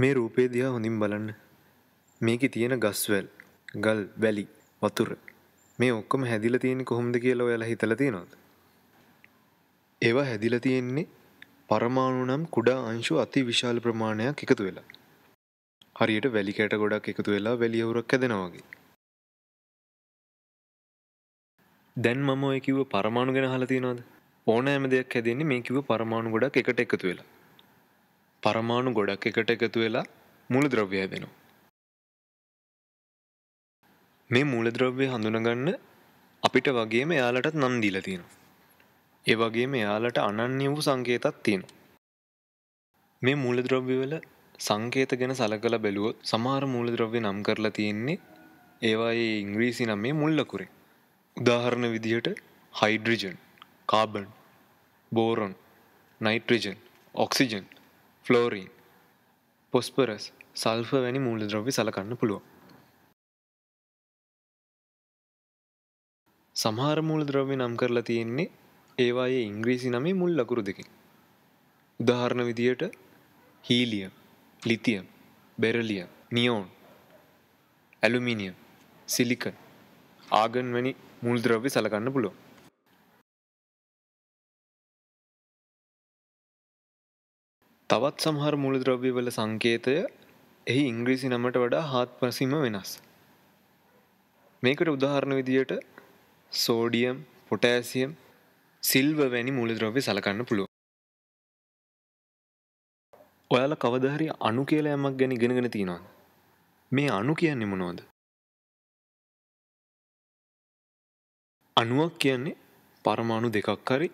මේ රූපේ දිහා හොඳින් බලන්න. මේකේ තියෙන ගස්වැල්, ගල්, වැලි, වතුර මේ ඔක්කොම හැදිලා තියෙන්නේ කොහොමද කියලා ඔයාලා හිතලා තියෙනවද? ඒවා හැදිලා තියෙන්නේ පරමාණු නම් කුඩා අංශු අති විශාල ප්‍රමාණයක් එකතු වෙලා. හරියට වැලි කැට ගොඩක් එකතු වෙලා වැලි අවුරක් හැදෙනවා වගේ. දැන් මම ඔය කිව්ව පරමාණු ගැන අහලා තියෙනවද? ඕනෑම දෙයක් හැදෙන්නේ මේ කිව්ව පරමාණු ගොඩක් එකට එකතු වෙලා. පරමාණු ගොඩක් එකට එකතු වෙලා මුළු ද්‍රව්‍ය හැදෙනවා. මේ මූලද්‍රව්‍ය හඳුනගන්න අපිට වගේම එයාලටත් නම් දීලා තියෙනවා. ඒ වගේම එයාලට අනන්‍ය වූ සංකේතත් තියෙනවා. මේ මූලද්‍රව්‍ය වල සංකේත ගැන සලකලා බැලුවොත් සමහර මූලද්‍රව්‍ය නම් කරලා තියෙන්නේ ඒවායේ ඉංග්‍රීසි නමේ මුල් ලකුරෙන්. උදාහරණ විදිහට hydrogen, carbon, boron, nitrogen, oxygen fluorine phosphorus sulphur වැනි මූලද්‍රව්‍ය සලකන්න පුළුව සමහර මූලද්‍රව්‍ය නම් කරලා තියෙන්නේ ඒවායේ ඉංග්‍රීසි නමේ මුල් ලකුරු දෙකින් උදාහරණ විදියට helium lithium beryllium neon aluminium silicon argon වැනි මුල්ද්‍රව්‍ය සලකන්න පුළුවන් තවත් සමහර මුලද්‍රව්‍යවල සංකේතය එහි ඉංග්‍රීසි නමට වඩා හාත් පසිම වෙනස්. මේකට උදාහරණ විදියට සෝඩියම් පොටෑසියම් සිල්ව වැනි මුලද්‍රව්‍ය සලකන්න පුළුව. ඔයාල කවදහරි අනු කියලා යමක් ගැන ගෙනගෙන තියෙනවාද. මේ අනු කියන්නේ මොනෝද. අනුවක් කියන්නේ පරමාණු දෙකක් හරි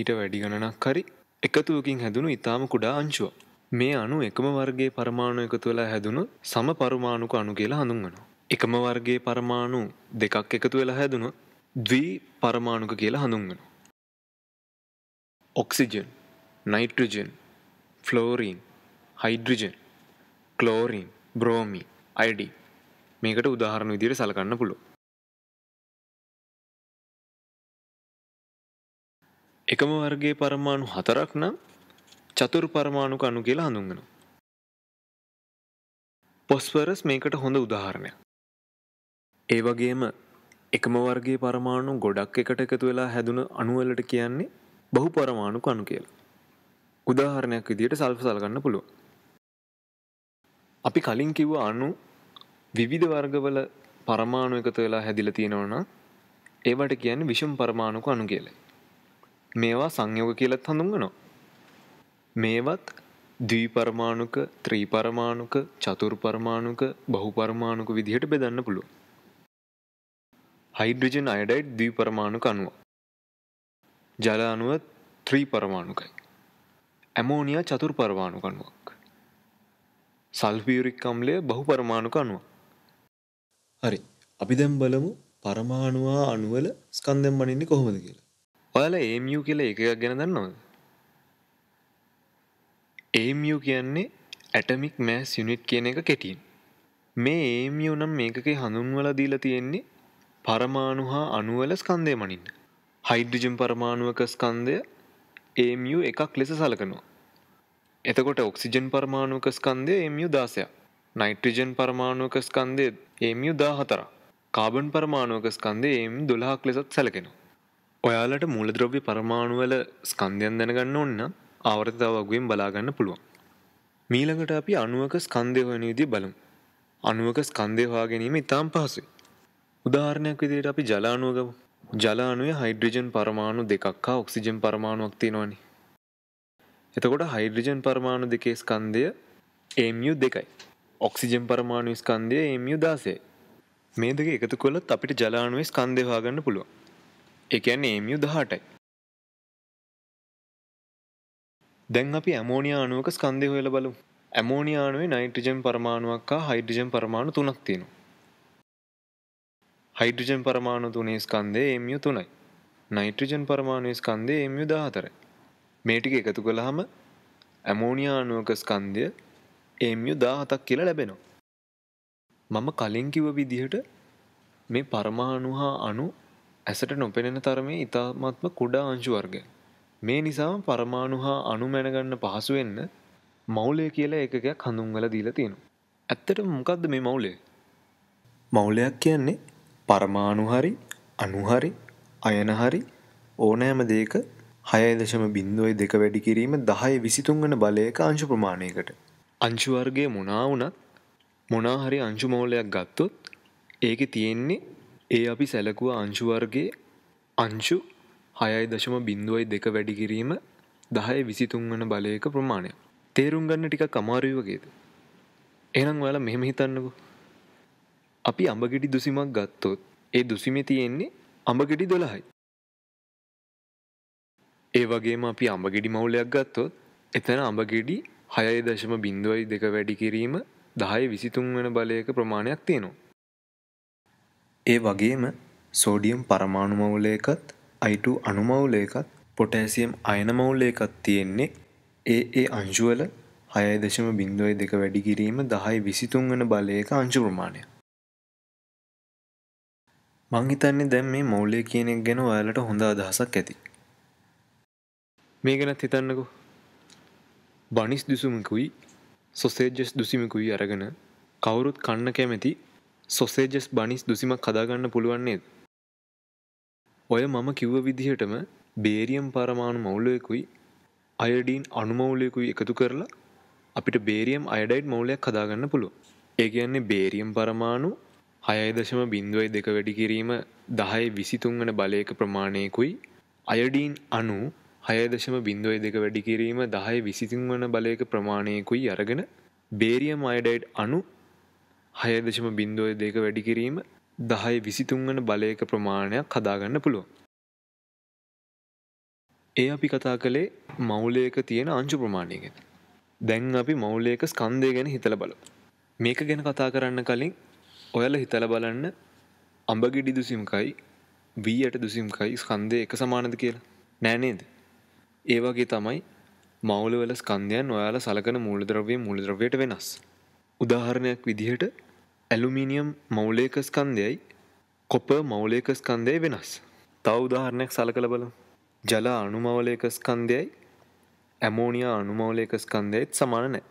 ඊට වැඩි ගණනක් හරි එකතුවකින් හැදුණු ඉතාම කුඩා අංශුව. මේ අනු එකම වර්ගේ පරමාණු එකතු වෙලා හැදුණු සම පරමාණුක අනු කියලා හඳුන්වනවා. එකම වර්ගේ පරමාණු දෙකක් එකතු වෙලා හැදුණු ද්වී පරමාණුක කියලා හඳුන්වනවා. Oxygen nitrogen fluorine hydrogen chlorine bromine iodine මේකට උදාහරණ විදිර සලකන්න පුළුව එකම වර්ගේ පරමාණු හතරක් නම් චතුර් පරමාණුක අණු කියලා හඳුන්ගෙන. පොස්වරස් මේකට හොඳ උදාහරණයක්. ඒ වගේම එකම වර්ගේ පරමාණු ගොඩක් එකට එකතු වෙලා හැදුන අනුවලට කියන්නේ බහු පරමාණු කණු කියලා. උදාහරණයක් විදියට සල්ප සලගන්න පුළුව. අපි කලින් කිව්ව අනු විවිධ වර්ගවල පරමාණු එකතු වෙලා හැදිල තියෙනවන ඒවට කියන්නේ විෂම් පරමාණුක අනු කියලයි. මේවා සංයෝග කියලත් හඳුන්ගනවා. මේවත් දීපරමාණුක ත්‍රීපරමාණුක චතුර්පරමාණුක බහුපරමාණුක විදිහට බෙදන්න පුළුව. හයිඩ්‍රජන් අයඩයිඩ් දීපරමාණුක අනුව. ජල අනුව ත්‍රීපරමාණුකයි. ඇමෝනියා චතුර්පරමාණුක අනුවක්. සල්පියරික් අම්ලය බහු පරමාණුක අනුව. හරි අපි දැම් බලමු පරමාණුවා අනුවල ස්කන්දෙන් මනින්නේ කොහොමද කියලා. ඔයාල ඒමිය කියල එකක් ගැන දන්නවද ඒමිය කියන්නේ ඇටමික් මෑස් යුනිට් කියන එක කෙටින් මේ ඒමිය නම් මේකකේ හඳුන්වල දීලා තියෙන්නේ පරමාණු හා අනුවල ස්කන්දය මනින් හයිඩ්‍රජම් පරමාණුවක ස්කන්දය ඒමිය එකක් ලෙස සලකනවා එතකොට ඔක්සිජන් පරමාණුවක ස්කන්දය ඒමිය දාසයක් නයිට්‍රජන් පරමාණුවක ස්කන්දය ඒමිය දා හතර කාබන් පරමාණුවක ස්කන්දය ඒම් දොළහක් ලෙසත් සැලකෙනවා ඔයාලට මූලද්‍රව්‍ය පරමාණුවල ස්කන්ධයන් දැනගන්න ඔන්න ආවර්තාවගුවෙන් බලාගන්න පුළුවන්. මීළඟට අපි අනුවක ස්කන්දය හොයන විදි බලමු. අනුවක ස්කන්දය හවා ගැනීම ඉතාම් පහසුයි. උදාහරණයක් විදියට අපි ජලානුවගම ජලානුවේ හයිඩ්‍රජන් පරමාණු දෙකක් හා ඔක්සිජන් පරමාණුවක් තියෙනවනි. එතකොට හයිඩ්‍රජන් පරමාණු දෙකේ ස්කන්දය ඒමියු දෙකයි. ඔක්සිජන් පරමාණු ස්කන්දය ඒමියු දාසේ. මේ දෙක එකතු කොළොත් අපිට ජලානුවේ ස්කන්දය හාගන්න පුළුවන්. එකැන් ඒමියු දහටයි දැන් අපි ඇමෝනිියානුවක ස්කන්දය හොල බලු ඇමෝනිියානුවේ නයිට්‍රජම් පරමාණුවක්කා හයිඩ්‍රජම් පරමාණු තුනක් තියෙනු හයිඩ්‍රජම් පරමාණු තුනේ ස්කන්දේ එමියු තුනයි නයිට්‍රජන් පරමාණුවේ ස්කන්දේ එමියු දාහතරයි මේටික එකතු කළහම ඇමෝනිියානුවක ස්කන්දය එමියු දාහතක් කියලා ලැබෙනවා මම කලින් කිව විදිහට මේ පරමාණු හා අනු ඇසට නොපෙනෙන තරමේ ඉතාමත්ම කුඩා අංශු වර්ග. මේ නිසාම පරමාණු හා අණු මැනගන්න පහසු වෙන්න මවුලය කියලා ඒකකයක් හඳුන්වලා දීලා තියෙනවා. ඇත්තට මොකද්ද මේ මවුලය? මවුලයක් කියන්නේ පරමාණු හරි අණු හරි අයන හරි ඕනෑම දෙයක 6.02 වැඩි කිරීම 10.23 වන බලයක අංශු ප්‍රමාණයකට. අංශු වර්ගයේ මොනවා වුණත් මොනවා හරි අංශු මවුලයක් ගත්තොත් ඒකේ තියෙන්නේ ඒ අපි සැලකුව අංශුවර්ගේ අංශු හයයි දශම බින්දුවයි දෙක වැඩි කිරීම දහය විසිතුන් වන බලයක ප්‍රමාණය තේරුම් ගන්න ටික කමාරුයි වගේද එනම් ඔයාලා මෙහෙම හිතන්නකු අපි අඹගෙඩි දුසිමක් ගත්තොත් ඒ දුසිමේ තියෙන්නේ අඹගෙඩි දොළහයි ඒ වගේම අපි අඹගෙඩි මවුලයක් ගත්තොත් එතන අඹගෙඩි හයයි දශම බින්දුවයි දෙක වැඩි කිරීම දහය විසිතුන් වන බලයක ප්‍රමාණයක් තියෙනවා ඒ වගේම සෝඩියම් පරමාණුමවුලයකත් අයිටු අනුමවුලයකත් පොටෑසියම් අයනමවුලයකත් තියෙන්නේ ඒ ඒ අංශුවල හයදශම බින්දුවයි දෙක වැඩි කිරීම දහයි විසිතුන් වන බලයක අංශුප්‍රමාණය. මංහිතන්නේ දැම් මේ මවුලේ කියනෙක් ගැන ඔයාලට හොඳ අදහසක් ඇති. මේ ගැනත් හිතන්නකු බනිස් දුසුමකුයි සොසේජස් දුසිමකුයි අරගෙන කවුරුත් කන්න කැමැති සොසේජස් බනිස් දුසිමක් කදාගන්න පුළුවන්නේද. ඔය මම කිව්ව විදිහටම බේරියම් පරමාණු මවුලයකුයි අයඩීන් අනුමවුලයකුයි එකතු කරලා අපිට බේරියම් අයඩයිඩ් මවුලයක් කදාගන්න පුළුව. ඒ කියන්නේ බේරියම් පරමාණු හයදශම බින්දුවයි දෙක වැඩි කිරීම දහය විසිතුන් වන බලයක ප්‍රමාණයකුයි අයඩීන් අනු හයදශම බින්දුවයි දෙක වැඩි කිරීම දහය විසිතින් වන බලයක ප්‍රමාණයකුයි අරගෙන බේරියම් අයඩයිඩ් අනු හයදශම බින්දෝය දෙක වැඩි කිරීම දහය විසිතුන්වන බලයක ප්‍රමාණයක් හදාගන්න පුළුවන්. ඒ අපි කතා කළේ මවුලයක තියෙන අංචු ප්‍රමාණය ගැන. දැන් අපි මවුලයක ස්කන්දය ගැන හිතල බල. මේක ගැන කතා කරන්න කලින් ඔයල හිතල බලන්න අඹගිඩි දුසිම්කයි වී යට දුසිම්කයි ස්කන්දය එක සමානද කියලා නෑනේද. ඒවගේ තමයි මවුලවල ස්කන්ධයන් ඔයාල සලකන මූලද්‍රවය මුලද්‍රවයට වෙනස්. උදාහරණයක් විදිහට ඇලුමිනියම් මවුලේක ස්කන්දයයි කොප මවුලේක ස්කන්දය වෙනස්. තව උදාහරණයක් සල කළ බල ජල අනුමවලේක ස්කන්දයයි ඇමෝනිය අනුමවලේක ස්කන්දයත් සමාන නෑ.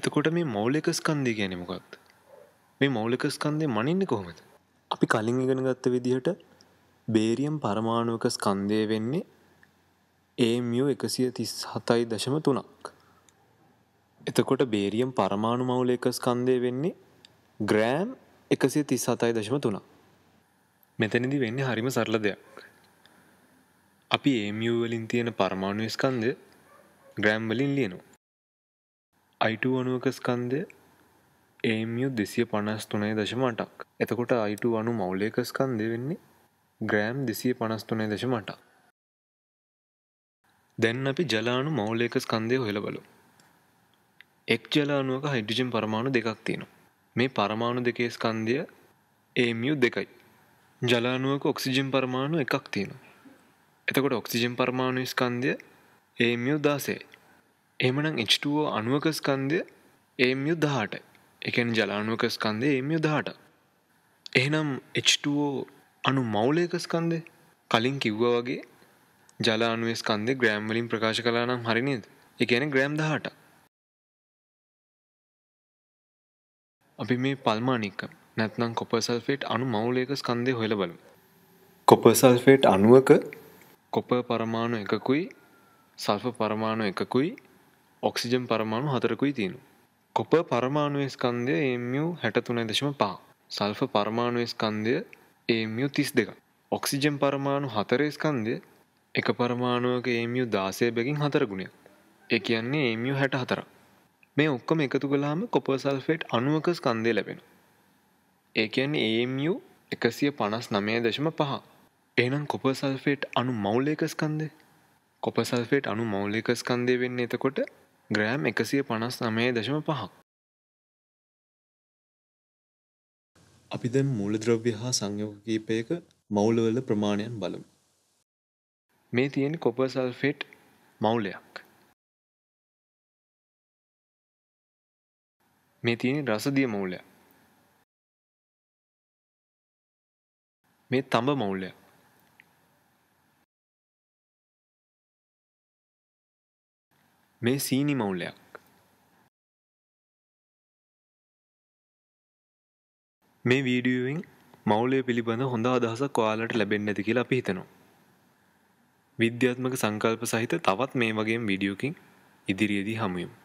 එතකොට මේ මවුලේක ස්කන්දී ගැනමකක්ද. මේ මවුලික ස්කන්දය මනින්න කොහොමද. අපි කලින් ඉගෙන ගත්ත විදිහට බේරියම් පරමාණුවක ස්කන්දය වෙන්නේ ඒ මියෝ එකසිය තිස් හතයි දශම තුනක්. එතකොට බේරියම් පරමාණු මවුල එක ස්කන්දය වෙන්නේ ග්‍රෑම් එකසේ තිස් සතයි දශම තුනා. මෙතැනිදි වෙන්නේ හරිම සරල දෙයක්. අපි ඒමියවලින් තියෙන පරමාණු ස්කන්ද ග්‍රෑම්වලින් ලියනවා. අයිටු අනුවක ස්කන්දය ඒමියු දෙසිය පනස් තුනයි දශමටක් එතකොට අයිටු අනු මවුලේක ස්කන්දය වෙන්නේ ග්‍රෑම් දෙසිය පනස් තුනයි දශමටක් දැන් අපි ජලානු මවුලේක ස්කන්දය හොළබලු එක් ජලානුවක හයිඩ්‍රජන් පරමාණු දෙකක් තියෙනවා මේ පරමාණු දෙකේ ස්කන්ධය ඒමියු දෙකයි ජලානුවක ඔක්සිජන් පරමාණු එකක් තියෙනවා එතකොට ඔක්සිජන් පරමාණු ස්කන්ධය ඒමියු දාසේ එමනම් H2ෝ අනුවක ස්කන්ධය ඒමියු දහට එකෙන් ජලානුවක ස්කන්දය ඒමියු දහට එහනම් H2ෝ අනු මවුලේක ස්කන්දය කලින් කිව්ව වගේ ජලානුවේ ස්කන්දේ ග්‍රෑම්වලින් ප්‍රකාශ කලා නම් හරිනිද එකන ග්‍රෑම් දහටක් අපි මේ පල්මානික නැත්නම් කොපසල්ෆේට් අනු මවුලේක ස්කන්දය හොල බලු. කොපසල්ෆේට් අනුවක කොප පරමාණු එකකුයි සල්ප පරමාණු එකකුයි ඔක්සිජම් පරමාණු හතරකුයි තියෙනු. කොප පරමාණුවේ ස්කන්දය ඒමියූ හැටතුන දශම පා සල්ප පරමාණුවේ ස්කන්දය ඒමියූ තිස් දෙක ඔක්සිජම් පරමාණු හතරේ ස්කන්දය එක පරමාණුවක ඒමියූ දාසය බැගින් හතර ගුණයක් ඒ කියන්නේ ඒමියූ හැට හතරක් මේ ඔක්කොම එකතු කලාම කොපර්සල්ෆේට් අනුවක ස්කන්දය ලැබෙන. ඒකන් ඒMU එකසිය පනස් නමය දශම පහ එනම් කොපර්සල්ෆේට් අනු මවුලේක ස්කන්දය කොපසල්ෆේට් අනු මවුලේක ස්කන්දය වෙන්න එතකොට ග්‍රෑම් එකසිය පනස් නමය දශම පහක් අපි දැම් මූලද්‍රව්‍ය හා සංයෝග කීපයක මවුලවල ප්‍රමාණයන් බලමු මේ තියෙන කොපසල්ෆෙට් මවුලයක් මේ තියෙන රසදිය මවුලය මේ තඹ මවුලය මේ සීනි මවුලයක් මේ වීඩියුවෙන් මවුලය පිළිබඳ හොඳ අදහසක් ඔයාලට ලැබෙන්න ඇති කියලා අපි හිතනවා විද්‍යාත්මක සංකල්ප සහිත තවත් මේ වගේ වීඩියෝකින් ඉදිරියේදී හමුයමු